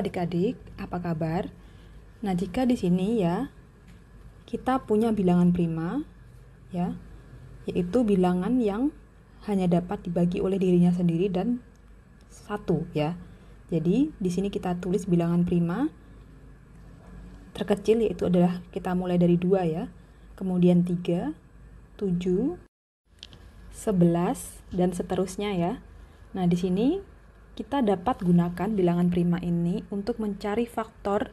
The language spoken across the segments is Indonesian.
adik-adik, apa kabar? Nah, jika di sini ya, kita punya bilangan prima, ya, yaitu bilangan yang hanya dapat dibagi oleh dirinya sendiri dan satu, ya. Jadi, di sini kita tulis bilangan prima terkecil yaitu adalah kita mulai dari dua ya, kemudian tiga, tujuh, sebelas, dan seterusnya ya. Nah, di sini kita dapat gunakan bilangan prima ini untuk mencari faktor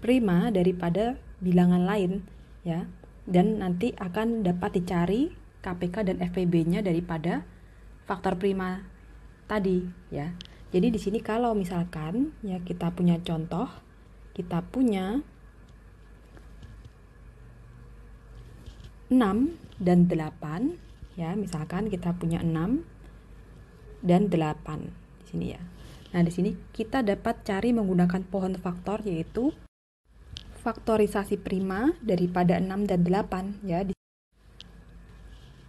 prima daripada bilangan lain ya dan nanti akan dapat dicari KPK dan FPB-nya daripada faktor prima tadi ya. Jadi di sini kalau misalkan ya kita punya contoh kita punya 6 dan 8 ya misalkan kita punya 6 dan 8 di sini ya. Nah, di sini kita dapat cari menggunakan pohon faktor yaitu faktorisasi prima daripada 6 dan 8 ya.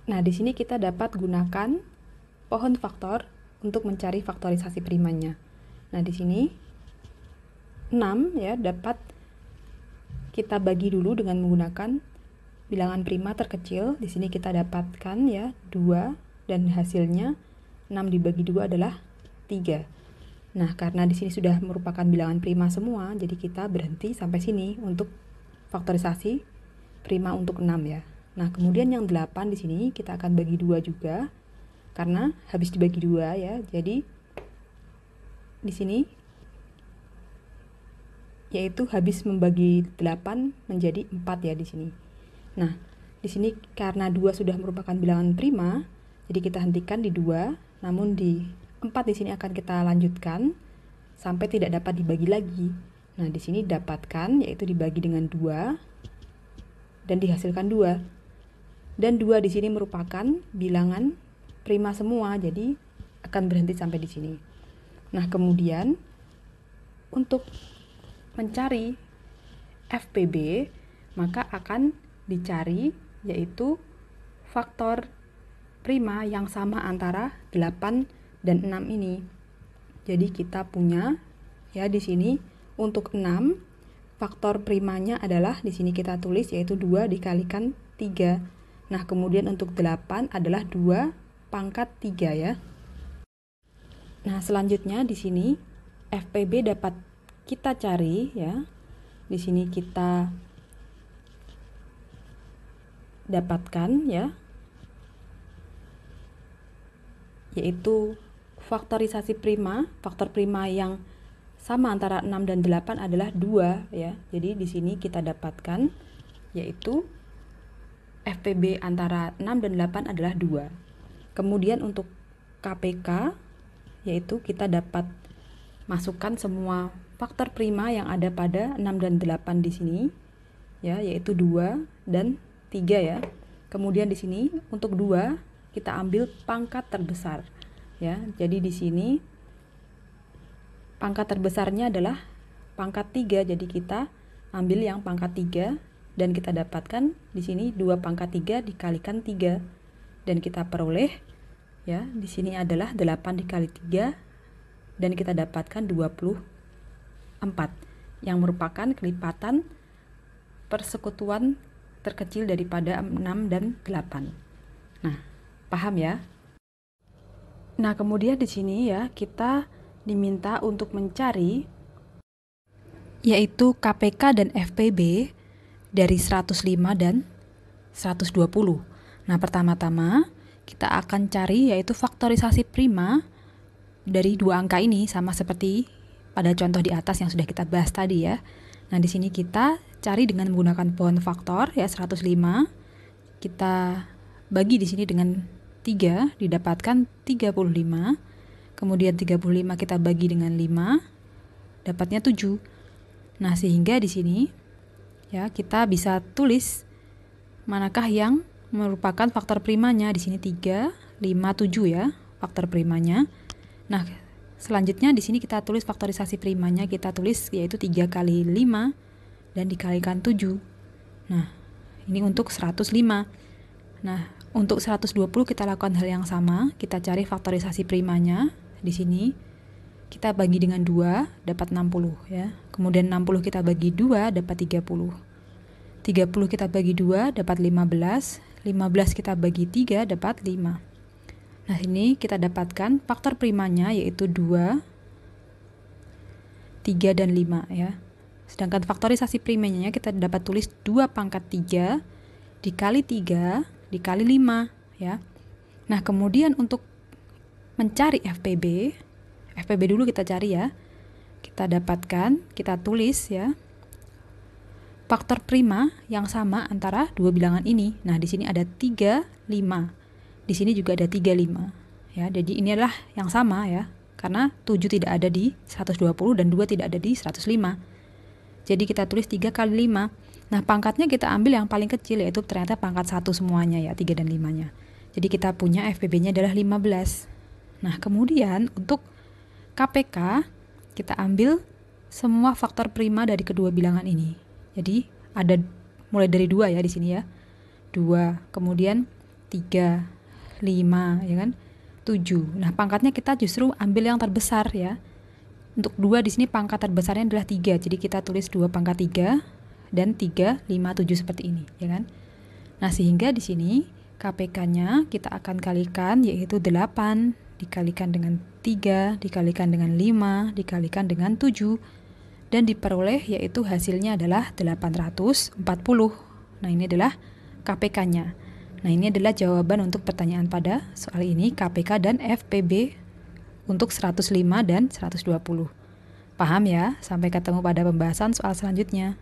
Nah, di sini kita dapat gunakan pohon faktor untuk mencari faktorisasi primanya. Nah, di sini 6 ya dapat kita bagi dulu dengan menggunakan bilangan prima terkecil. Di sini kita dapatkan ya 2 dan hasilnya 6 dibagi 2 adalah 3. Nah, karena di sini sudah merupakan bilangan prima semua, jadi kita berhenti sampai sini untuk faktorisasi prima untuk 6 ya. Nah, kemudian yang 8 di sini kita akan bagi 2 juga, karena habis dibagi 2 ya, jadi di sini yaitu habis membagi 8 menjadi 4 ya di sini. Nah, di sini karena 2 sudah merupakan bilangan prima, jadi kita hentikan di 2 namun di 4 di sini akan kita lanjutkan sampai tidak dapat dibagi lagi. Nah, di sini dapatkan yaitu dibagi dengan dua dan dihasilkan dua Dan dua di sini merupakan bilangan prima semua, jadi akan berhenti sampai di sini. Nah, kemudian untuk mencari FPB, maka akan dicari yaitu faktor prima yang sama antara 8 dan 6 ini. Jadi kita punya ya di sini untuk 6 faktor primanya adalah di sini kita tulis yaitu 2 dikalikan 3. Nah, kemudian untuk 8 adalah 2 pangkat 3 ya. Nah, selanjutnya di sini FPB dapat kita cari ya. Di sini kita dapatkan ya yaitu faktorisasi prima. Faktor prima yang sama antara 6 dan 8 adalah 2 ya. Jadi di sini kita dapatkan yaitu FPB antara 6 dan 8 adalah 2. Kemudian untuk KPK yaitu kita dapat masukkan semua faktor prima yang ada pada 6 dan 8 di sini ya yaitu 2 dan 3 ya. Kemudian di sini untuk 2 kita ambil pangkat terbesar ya. Jadi di sini pangkat terbesarnya adalah pangkat 3. Jadi kita ambil yang pangkat 3 dan kita dapatkan di sini 2 pangkat 3 dikalikan 3 dan kita peroleh ya, di sini adalah 8 dikali 3 dan kita dapatkan 24 yang merupakan kelipatan persekutuan terkecil daripada 6 dan 8. Nah, Paham ya? Nah, kemudian di sini ya kita diminta untuk mencari yaitu KPK dan FPB dari 105 dan 120. Nah, pertama-tama kita akan cari yaitu faktorisasi prima dari dua angka ini sama seperti pada contoh di atas yang sudah kita bahas tadi ya. Nah, di sini kita cari dengan menggunakan pohon faktor ya 105. Kita bagi di sini dengan 3 didapatkan 35. Kemudian 35 kita bagi dengan 5, dapatnya 7. Nah, sehingga di sini ya kita bisa tulis manakah yang merupakan faktor primanya. Di sini 3, 5, 7 ya faktor primanya. Nah, selanjutnya di sini kita tulis faktorisasi primanya kita tulis yaitu 3 kali 5 dan dikalikan 7. Nah, ini untuk 105. Nah, untuk 120 kita lakukan hal yang sama, kita cari faktorisasi primanya di sini. Kita bagi dengan 2 dapat 60 ya. Kemudian 60 kita bagi 2 dapat 30. 30 kita bagi 2 dapat 15, 15 kita bagi 3 dapat 5. Nah, ini kita dapatkan faktor primanya yaitu 2 3 dan 5 ya. Sedangkan faktorisasi primanya kita dapat tulis 2 pangkat 3 dikali 3 dikali 5 ya. Nah, kemudian untuk mencari FPB, FPB dulu kita cari ya. Kita dapatkan, kita tulis ya. Faktor prima yang sama antara dua bilangan ini. Nah, di sini ada 3, 5. Di sini juga ada 3, 5. Ya, jadi ini adalah yang sama ya. Karena 7 tidak ada di 120 dan 2 tidak ada di 105. Jadi kita tulis 3 kali 5. Nah, pangkatnya kita ambil yang paling kecil yaitu ternyata pangkat 1 semuanya ya, 3 dan 5-nya. Jadi kita punya FPB-nya adalah 15. Nah, kemudian untuk KPK kita ambil semua faktor prima dari kedua bilangan ini. Jadi ada mulai dari 2 ya di sini ya. 2, kemudian 3, 5 ya kan? 7. Nah, pangkatnya kita justru ambil yang terbesar ya. Untuk 2 di sini pangkat terbesarnya adalah 3. Jadi kita tulis 2 pangkat 3 dan 357 seperti ini, ya kan? Nah, sehingga di sini KPK-nya kita akan kalikan yaitu 8 dikalikan dengan 3, dikalikan dengan 5, dikalikan dengan 7 dan diperoleh yaitu hasilnya adalah 840. Nah, ini adalah KPK-nya. Nah, ini adalah jawaban untuk pertanyaan pada soal ini KPK dan FPB untuk 105 dan 120. Paham ya? Sampai ketemu pada pembahasan soal selanjutnya.